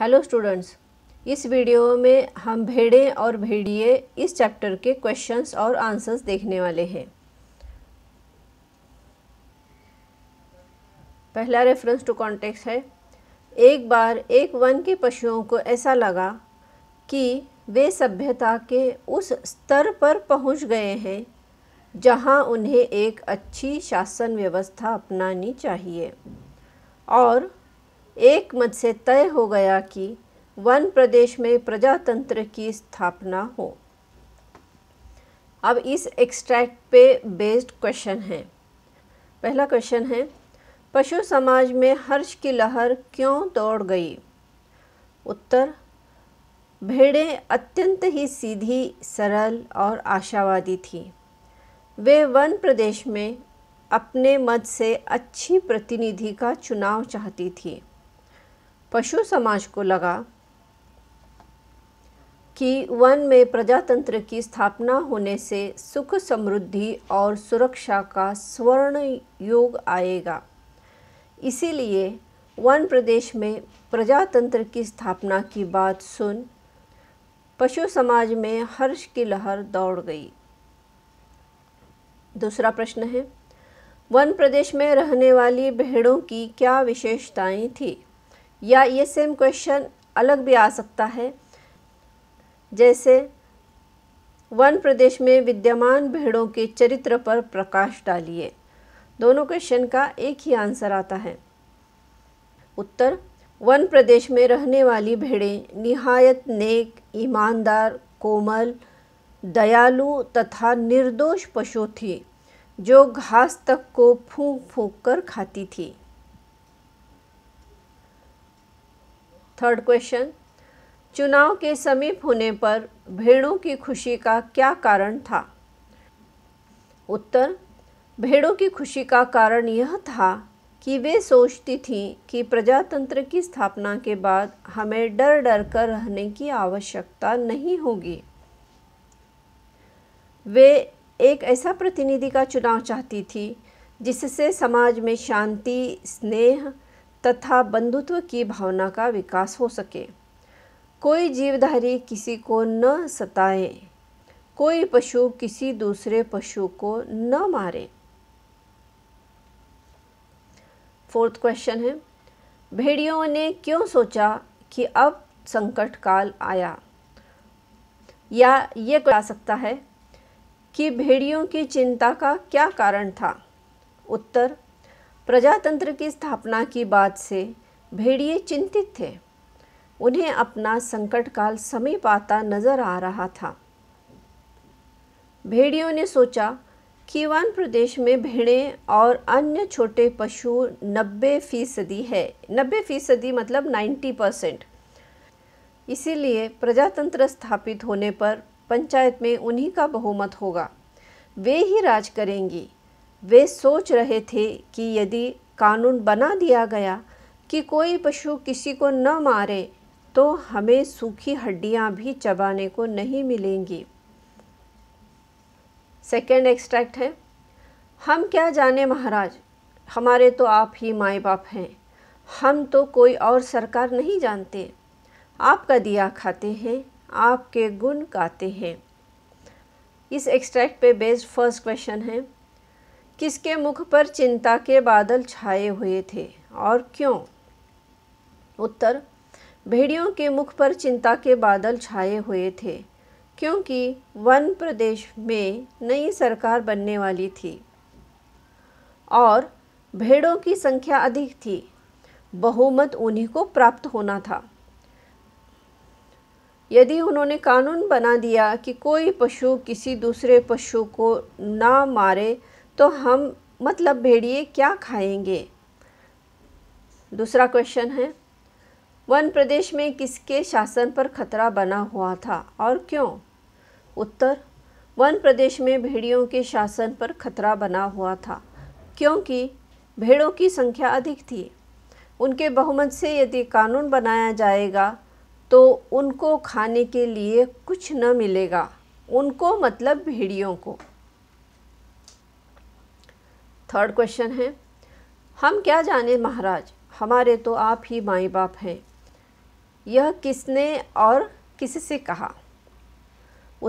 hello students इस video में हम भेड़े और भेड़िए इस चैप्टर के क्वेश्चंस और आंसर्स देखने वाले हैं पहला रेफरेंस टू कॉन्टेक्स्ट है एक बार एक वन के पशुओं को ऐसा लगा कि वे सभ्यता के उस स्तर पर पहुंच गए हैं जहां उन्हें एक अच्छी शासन व्यवस्था अपनानी चाहिए और एक मत से तय हो गया कि वन प्रदेश में प्रजातंत्र की स्थापना हो अब इस एक्सट्रैक्ट पे बेस्ड क्वेश्चन है पहला क्वेश्चन है पशु समाज में हर्ष की लहर क्यों दौड़ गई उत्तर भेड़ें अत्यंत ही सीधी सरल और आशावादी थी वे वन प्रदेश में अपने मत से अच्छी प्रतिनिधि का चुनाव चाहती थी पशु समाज को लगा कि वन में प्रजातंत्र की स्थापना होने से सुख समृद्धि और सुरक्षा का स्वर्ण योग आएगा इसीलिए वन प्रदेश में प्रजातंत्र की स्थापना की बात सुन पशु समाज में हर्ष की लहर दौड़ गई दूसरा प्रश्न है वन प्रदेश में रहने वाली भेड़ों की क्या विशेषताएं थी या ये सेम क्वेश्चन अलग भी आ सकता है जैसे वन प्रदेश में विद्यमान भेड़ों के चरित्र पर प्रकाश डालिए दोनों क्वेश्चन का एक ही आंसर आता है उत्तर वन प्रदेश में रहने वाली भेड़ें निहायत नेक ईमानदार कोमल दयालु तथा निर्दोष पशु थी जो घास तक को फूंक फूंक कर खाती थी थर्ड क्वेश्चन चुनाव के समीप होने पर भेड़ों की खुशी का क्या कारण था उत्तर भेड़ों की खुशी का कारण यह था कि वे सोचती थीं कि प्रजातंत्र की स्थापना के बाद हमें डर डर कर रहने की आवश्यकता नहीं होगी वे एक ऐसा प्रतिनिधि का चुनाव चाहती थी जिससे समाज में शांति स्नेह तथा बंधुत्व की भावना का विकास हो सके कोई जीवधारी किसी को न सताए कोई पशु किसी दूसरे पशु को न मारे फोर्थ क्वेश्चन है भेड़ियों ने क्यों सोचा कि अब संकट काल आया या ये कहा सकता है कि भेड़ियों की चिंता का क्या कारण था उत्तर प्रजातंत्र की स्थापना की बात से भेड़िए चिंतित थे उन्हें अपना संकट काल समीप आता नजर आ रहा था भेड़ियों ने सोचा कीवान प्रदेश में भेड़ें और अन्य छोटे पशु 90 फीसदी है 90 फीसदी मतलब 90 परसेंट इसीलिए प्रजातंत्र स्थापित होने पर पंचायत में उन्हीं का बहुमत होगा वे ही राज करेंगी वे सोच रहे थे कि यदि कानून बना दिया गया कि कोई पशु किसी को न मारे तो हमें सूखी हड्डियां भी चबाने को नहीं मिलेंगी सेकेंड एक्सट्रैक्ट है हम क्या जाने महाराज हमारे तो आप ही माए बाप हैं हम तो कोई और सरकार नहीं जानते आपका दिया खाते हैं आपके गुण गाते हैं इस एक्सट्रैक्ट पे बेस्ड फर्स्ट क्वेश्चन है किसके मुख पर चिंता के बादल छाए हुए थे और क्यों उत्तर भेड़ियों के मुख पर चिंता के बादल छाए हुए थे क्योंकि वन प्रदेश में नई सरकार बनने वाली थी और भेड़ों की संख्या अधिक थी बहुमत उन्हीं को प्राप्त होना था यदि उन्होंने कानून बना दिया कि कोई पशु किसी दूसरे पशु को ना मारे तो हम मतलब भेड़िए क्या खाएंगे दूसरा क्वेश्चन है वन प्रदेश में किसके शासन पर खतरा बना हुआ था और क्यों उत्तर वन प्रदेश में भेड़ियों के शासन पर खतरा बना हुआ था क्योंकि भेड़ों की संख्या अधिक थी उनके बहुमत से यदि कानून बनाया जाएगा तो उनको खाने के लिए कुछ न मिलेगा उनको मतलब भेड़ियों को थर्ड क्वेश्चन है हम क्या जाने महाराज हमारे तो आप ही माई बाप हैं यह किसने और किससे कहा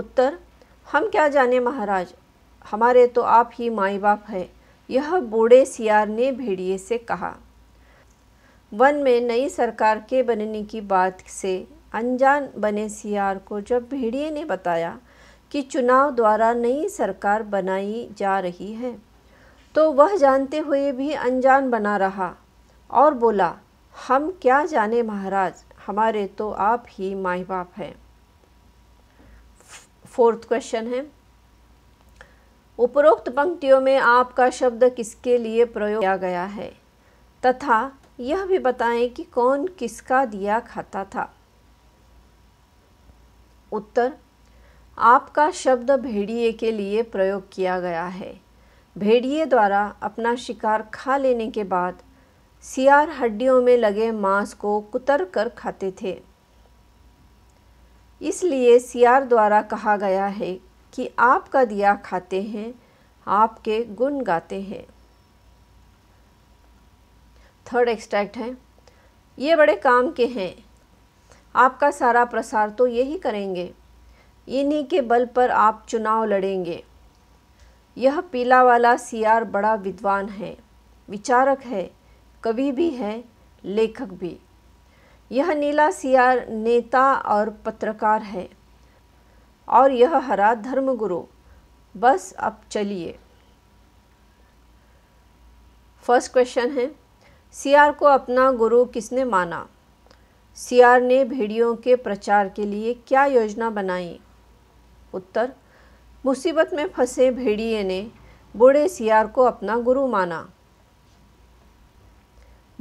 उत्तर हम क्या जाने महाराज हमारे तो आप ही माई बाप हैं यह बूढ़े सियार ने भेड़िए से कहा वन में नई सरकार के बनने की बात से अनजान बने सियार को जब भेड़िए ने बताया कि चुनाव द्वारा नई सरकार बनाई जा रही है तो वह जानते हुए भी अनजान बना रहा और बोला हम क्या जाने महाराज हमारे तो आप ही माए बाप हैं फोर्थ क्वेश्चन है उपरोक्त पंक्तियों में आपका शब्द किसके लिए प्रयोग किया गया है तथा यह भी बताएं कि कौन किसका दिया खाता था उत्तर आपका शब्द भेड़िए के लिए प्रयोग किया गया है भेड़िए द्वारा अपना शिकार खा लेने के बाद सियार हड्डियों में लगे मांस को कुतर कर खाते थे इसलिए सियार द्वारा कहा गया है कि आपका दिया खाते हैं आपके गुण गाते हैं थर्ड एक्सट्रैक्ट है ये बड़े काम के हैं आपका सारा प्रसार तो यही करेंगे इन्हीं के बल पर आप चुनाव लड़ेंगे यह पीला वाला सियार बड़ा विद्वान है विचारक है कवि भी है लेखक भी यह नीला सियार नेता और पत्रकार है और यह हरा धर्मगुरु बस अब चलिए फर्स्ट क्वेश्चन है सियार को अपना गुरु किसने माना सियार ने भेड़ियों के प्रचार के लिए क्या योजना बनाई उत्तर मुसीबत में फंसे भेड़िए ने बूढ़े सियार को अपना गुरु माना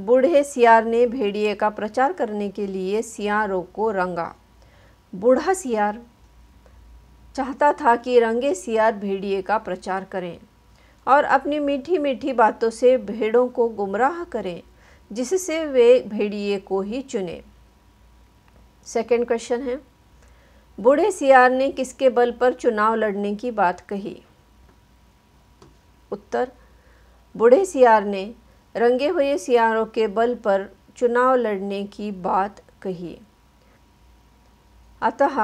बूढ़े सियार ने भेड़िए का प्रचार करने के लिए सियारों को रंगा बूढ़ा सियार चाहता था कि रंगे सियार भेड़िए का प्रचार करें और अपनी मीठी मीठी बातों से भेड़ों को गुमराह करें जिससे वे भेड़िए को ही चुने सेकेंड क्वेश्चन है बूढ़े सियार ने किसके बल पर चुनाव लड़ने की बात कही उत्तर बूढ़े सियार ने रंगे हुए सियारों के बल पर चुनाव लड़ने की बात कही अतः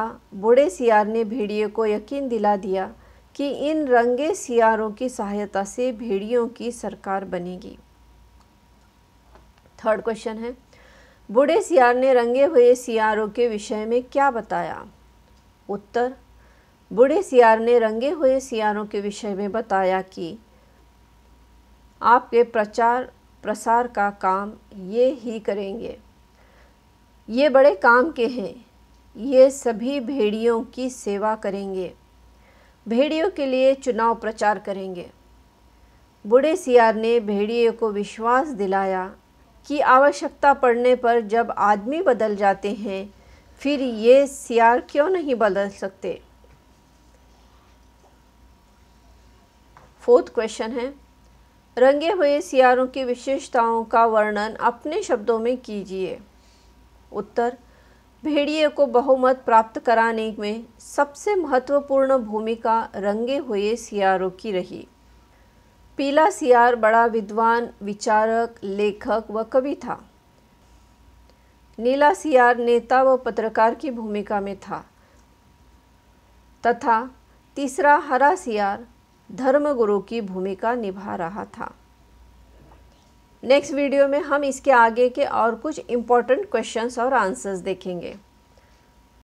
बूढ़े सियार ने भेड़िए को यकीन दिला दिया कि इन रंगे सियारों की सहायता से भेड़ियों की सरकार बनेगी थर्ड क्वेश्चन है बूढ़े सियार ने रंगे हुए सियारों के विषय में क्या बताया उत्तर बूढ़े सियार ने रंगे हुए सियारों के विषय में बताया कि आपके प्रचार प्रसार का काम ये ही करेंगे ये बड़े काम के हैं ये सभी भेड़ियों की सेवा करेंगे भेड़ियों के लिए चुनाव प्रचार करेंगे बूढ़े सियार ने भेड़िए को विश्वास दिलाया कि आवश्यकता पड़ने पर जब आदमी बदल जाते हैं फिर ये सियार क्यों नहीं बदल सकते फोर्थ क्वेश्चन है रंगे हुए सियारों की विशेषताओं का वर्णन अपने शब्दों में कीजिए उत्तर भेड़िए को बहुमत प्राप्त कराने में सबसे महत्वपूर्ण भूमिका रंगे हुए सियारों की रही पीला सियार बड़ा विद्वान विचारक लेखक व कवि था नीला सियार नेता व पत्रकार की भूमिका में था तथा तीसरा हरा सियार धर्मगुरु की भूमिका निभा रहा था नेक्स्ट वीडियो में हम इसके आगे के और कुछ इम्पोर्टेंट क्वेश्चंस और आंसर्स देखेंगे